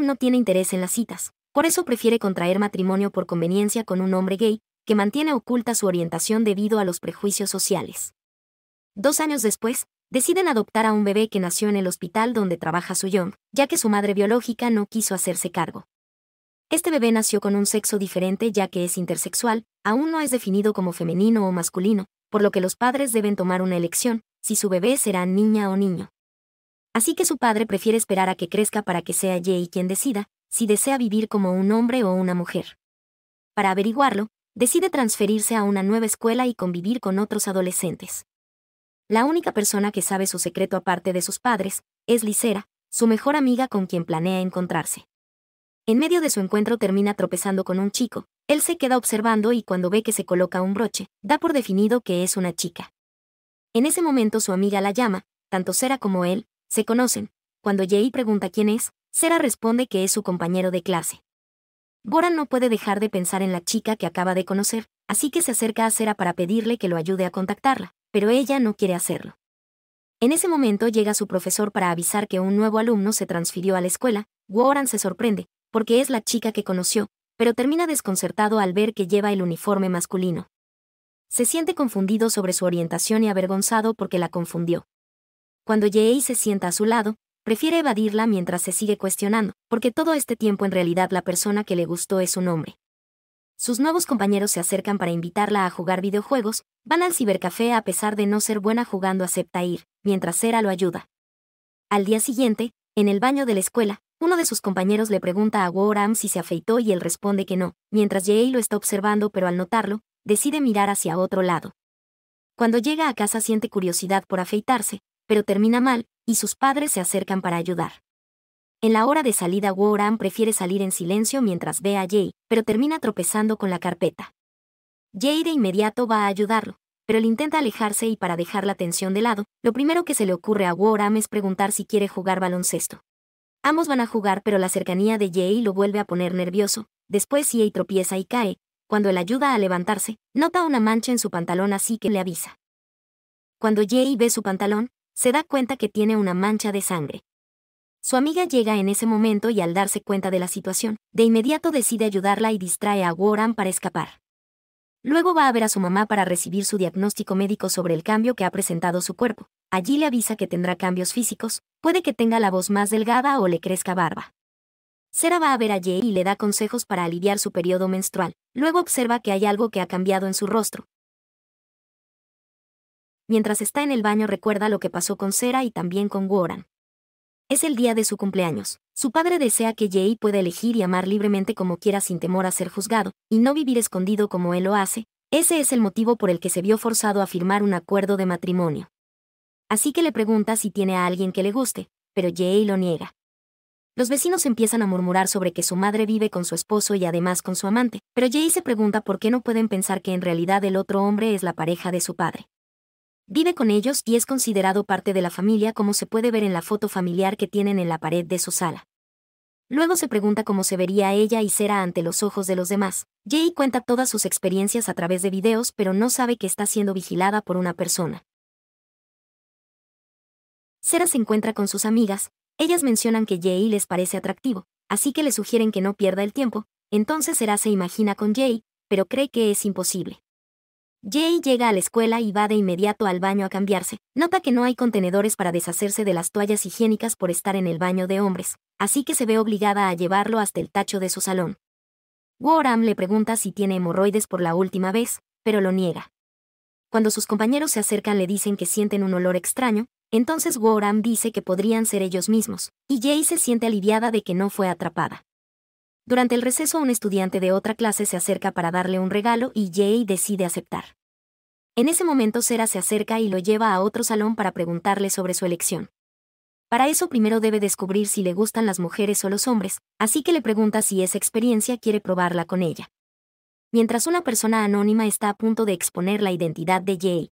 no tiene interés en las citas. Por eso prefiere contraer matrimonio por conveniencia con un hombre gay, que mantiene oculta su orientación debido a los prejuicios sociales. Dos años después, deciden adoptar a un bebé que nació en el hospital donde trabaja su young, ya que su madre biológica no quiso hacerse cargo. Este bebé nació con un sexo diferente ya que es intersexual, aún no es definido como femenino o masculino, por lo que los padres deben tomar una elección, si su bebé será niña o niño. Así que su padre prefiere esperar a que crezca para que sea Jay quien decida, si desea vivir como un hombre o una mujer. Para averiguarlo, decide transferirse a una nueva escuela y convivir con otros adolescentes. La única persona que sabe su secreto aparte de sus padres es Licera, su mejor amiga con quien planea encontrarse. En medio de su encuentro termina tropezando con un chico. Él se queda observando y cuando ve que se coloca un broche, da por definido que es una chica. En ese momento su amiga la llama, tanto Sera como él, se conocen. Cuando Jay pregunta quién es, Sera responde que es su compañero de clase. Boran no puede dejar de pensar en la chica que acaba de conocer, así que se acerca a Sera para pedirle que lo ayude a contactarla, pero ella no quiere hacerlo. En ese momento llega su profesor para avisar que un nuevo alumno se transfirió a la escuela, Warren se sorprende, porque es la chica que conoció, pero termina desconcertado al ver que lleva el uniforme masculino. Se siente confundido sobre su orientación y avergonzado porque la confundió. Cuando Yei se sienta a su lado, prefiere evadirla mientras se sigue cuestionando, porque todo este tiempo en realidad la persona que le gustó es un hombre. Sus nuevos compañeros se acercan para invitarla a jugar videojuegos, van al cibercafé a pesar de no ser buena jugando acepta ir, mientras Sera lo ayuda. Al día siguiente, en el baño de la escuela, uno de sus compañeros le pregunta a Woram si se afeitó y él responde que no, mientras Jay lo está observando pero al notarlo, decide mirar hacia otro lado. Cuando llega a casa siente curiosidad por afeitarse, pero termina mal, y sus padres se acercan para ayudar. En la hora de salida Woram prefiere salir en silencio mientras ve a Jay, pero termina tropezando con la carpeta. Jay de inmediato va a ayudarlo, pero él intenta alejarse y para dejar la tensión de lado, lo primero que se le ocurre a Woram es preguntar si quiere jugar baloncesto. Ambos van a jugar, pero la cercanía de Jay lo vuelve a poner nervioso. Después Jay tropieza y cae. Cuando él ayuda a levantarse, nota una mancha en su pantalón así que le avisa. Cuando Jay ve su pantalón, se da cuenta que tiene una mancha de sangre. Su amiga llega en ese momento y al darse cuenta de la situación, de inmediato decide ayudarla y distrae a Warren para escapar. Luego va a ver a su mamá para recibir su diagnóstico médico sobre el cambio que ha presentado su cuerpo, Allí le avisa que tendrá cambios físicos, puede que tenga la voz más delgada o le crezca barba. Sera va a ver a Jay y le da consejos para aliviar su periodo menstrual. Luego observa que hay algo que ha cambiado en su rostro. Mientras está en el baño recuerda lo que pasó con Sera y también con Warren. Es el día de su cumpleaños. Su padre desea que Jay pueda elegir y amar libremente como quiera sin temor a ser juzgado, y no vivir escondido como él lo hace. Ese es el motivo por el que se vio forzado a firmar un acuerdo de matrimonio. Así que le pregunta si tiene a alguien que le guste, pero Jay lo niega. Los vecinos empiezan a murmurar sobre que su madre vive con su esposo y además con su amante, pero Jay se pregunta por qué no pueden pensar que en realidad el otro hombre es la pareja de su padre. Vive con ellos y es considerado parte de la familia como se puede ver en la foto familiar que tienen en la pared de su sala. Luego se pregunta cómo se vería ella y será ante los ojos de los demás. Jay cuenta todas sus experiencias a través de videos pero no sabe que está siendo vigilada por una persona. Sera se encuentra con sus amigas, ellas mencionan que Jay les parece atractivo, así que le sugieren que no pierda el tiempo, entonces Sera se imagina con Jay, pero cree que es imposible. Jay llega a la escuela y va de inmediato al baño a cambiarse. Nota que no hay contenedores para deshacerse de las toallas higiénicas por estar en el baño de hombres, así que se ve obligada a llevarlo hasta el tacho de su salón. Warham le pregunta si tiene hemorroides por la última vez, pero lo niega. Cuando sus compañeros se acercan le dicen que sienten un olor extraño, entonces Woram dice que podrían ser ellos mismos, y Jay se siente aliviada de que no fue atrapada. Durante el receso un estudiante de otra clase se acerca para darle un regalo y Jay decide aceptar. En ese momento Sera se acerca y lo lleva a otro salón para preguntarle sobre su elección. Para eso primero debe descubrir si le gustan las mujeres o los hombres, así que le pregunta si esa experiencia quiere probarla con ella. Mientras una persona anónima está a punto de exponer la identidad de Jay,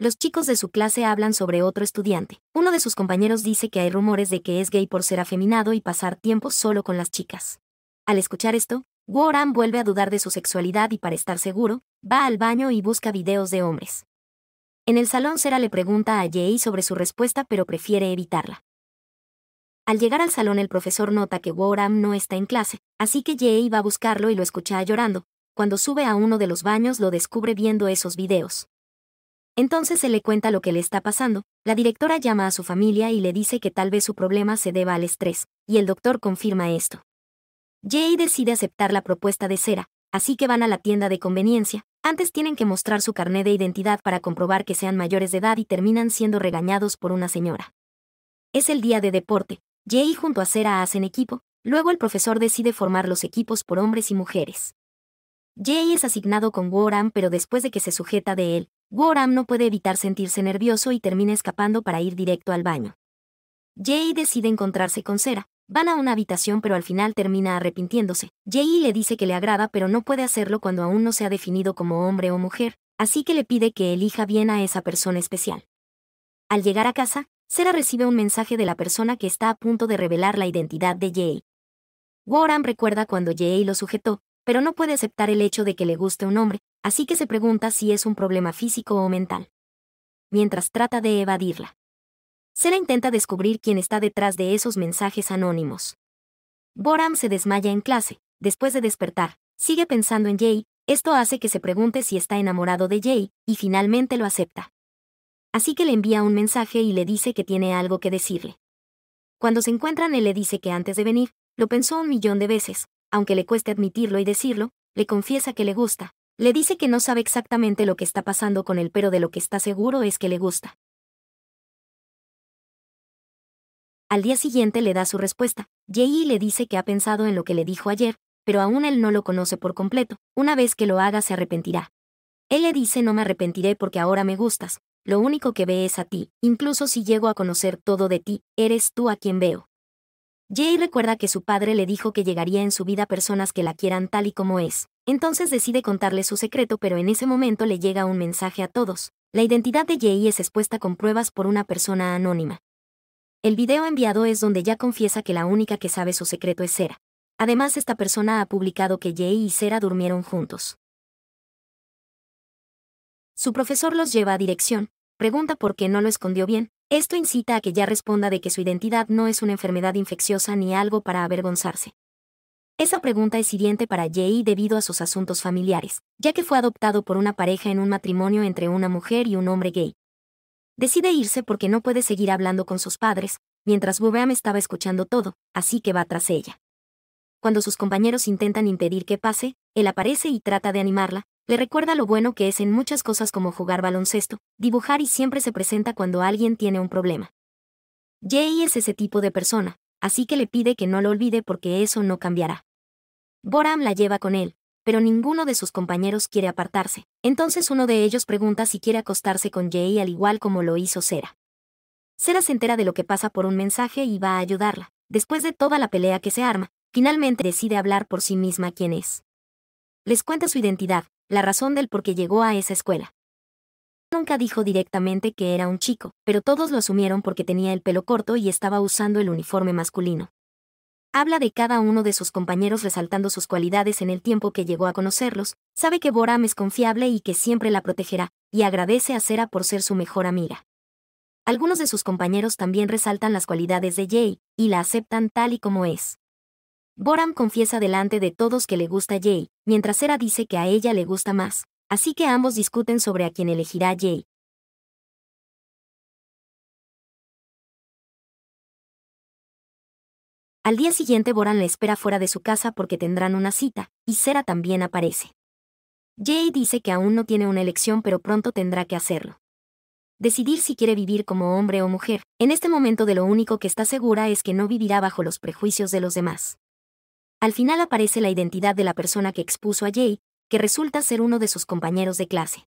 los chicos de su clase hablan sobre otro estudiante. Uno de sus compañeros dice que hay rumores de que es gay por ser afeminado y pasar tiempo solo con las chicas. Al escuchar esto, Woran vuelve a dudar de su sexualidad y para estar seguro, va al baño y busca videos de hombres. En el salón Sera le pregunta a Jay sobre su respuesta pero prefiere evitarla. Al llegar al salón el profesor nota que Woram no está en clase, así que Jay va a buscarlo y lo escucha llorando. Cuando sube a uno de los baños lo descubre viendo esos videos. Entonces se le cuenta lo que le está pasando, la directora llama a su familia y le dice que tal vez su problema se deba al estrés, y el doctor confirma esto. Jay decide aceptar la propuesta de Cera, así que van a la tienda de conveniencia, antes tienen que mostrar su carné de identidad para comprobar que sean mayores de edad y terminan siendo regañados por una señora. Es el día de deporte, Jay junto a Cera hacen equipo, luego el profesor decide formar los equipos por hombres y mujeres. Jay es asignado con Warren pero después de que se sujeta de él, Goram no puede evitar sentirse nervioso y termina escapando para ir directo al baño. Jay decide encontrarse con Sera Van a una habitación pero al final termina arrepintiéndose. Jay le dice que le agrada pero no puede hacerlo cuando aún no se ha definido como hombre o mujer, así que le pide que elija bien a esa persona especial. Al llegar a casa, Sera recibe un mensaje de la persona que está a punto de revelar la identidad de Jay. Goram recuerda cuando Jay lo sujetó, pero no puede aceptar el hecho de que le guste un hombre, así que se pregunta si es un problema físico o mental. Mientras trata de evadirla. Sela intenta descubrir quién está detrás de esos mensajes anónimos. Boram se desmaya en clase, después de despertar, sigue pensando en Jay, esto hace que se pregunte si está enamorado de Jay, y finalmente lo acepta. Así que le envía un mensaje y le dice que tiene algo que decirle. Cuando se encuentran, él le dice que antes de venir, lo pensó un millón de veces, aunque le cueste admitirlo y decirlo, le confiesa que le gusta, le dice que no sabe exactamente lo que está pasando con él, pero de lo que está seguro es que le gusta. Al día siguiente le da su respuesta. Jay e le dice que ha pensado en lo que le dijo ayer, pero aún él no lo conoce por completo. Una vez que lo haga se arrepentirá. Él le dice no me arrepentiré porque ahora me gustas. Lo único que ve es a ti, incluso si llego a conocer todo de ti, eres tú a quien veo. Jay recuerda que su padre le dijo que llegaría en su vida personas que la quieran tal y como es. Entonces decide contarle su secreto pero en ese momento le llega un mensaje a todos. La identidad de Jay es expuesta con pruebas por una persona anónima. El video enviado es donde ya confiesa que la única que sabe su secreto es Sera. Además esta persona ha publicado que Jay y Sera durmieron juntos. Su profesor los lleva a dirección, pregunta por qué no lo escondió bien, esto incita a que ya responda de que su identidad no es una enfermedad infecciosa ni algo para avergonzarse. Esa pregunta es hiriente para Jay debido a sus asuntos familiares, ya que fue adoptado por una pareja en un matrimonio entre una mujer y un hombre gay. Decide irse porque no puede seguir hablando con sus padres, mientras Bobeam estaba escuchando todo, así que va tras ella. Cuando sus compañeros intentan impedir que pase, él aparece y trata de animarla, le recuerda lo bueno que es en muchas cosas como jugar baloncesto, dibujar y siempre se presenta cuando alguien tiene un problema. Jay es ese tipo de persona, así que le pide que no lo olvide porque eso no cambiará. Boram la lleva con él, pero ninguno de sus compañeros quiere apartarse, entonces uno de ellos pregunta si quiere acostarse con Jay al igual como lo hizo Sera. Sera se entera de lo que pasa por un mensaje y va a ayudarla. Después de toda la pelea que se arma, finalmente decide hablar por sí misma quién es. Les cuenta su identidad, la razón del por qué llegó a esa escuela. Nunca dijo directamente que era un chico, pero todos lo asumieron porque tenía el pelo corto y estaba usando el uniforme masculino. Habla de cada uno de sus compañeros resaltando sus cualidades en el tiempo que llegó a conocerlos, sabe que Boram es confiable y que siempre la protegerá, y agradece a Sera por ser su mejor amiga. Algunos de sus compañeros también resaltan las cualidades de Jay, y la aceptan tal y como es. Boram confiesa delante de todos que le gusta Jay, mientras Sera dice que a ella le gusta más, así que ambos discuten sobre a quién elegirá Jay. Al día siguiente Boran la espera fuera de su casa porque tendrán una cita, y Sera también aparece. Jay dice que aún no tiene una elección pero pronto tendrá que hacerlo. Decidir si quiere vivir como hombre o mujer, en este momento de lo único que está segura es que no vivirá bajo los prejuicios de los demás. Al final aparece la identidad de la persona que expuso a Jay, que resulta ser uno de sus compañeros de clase.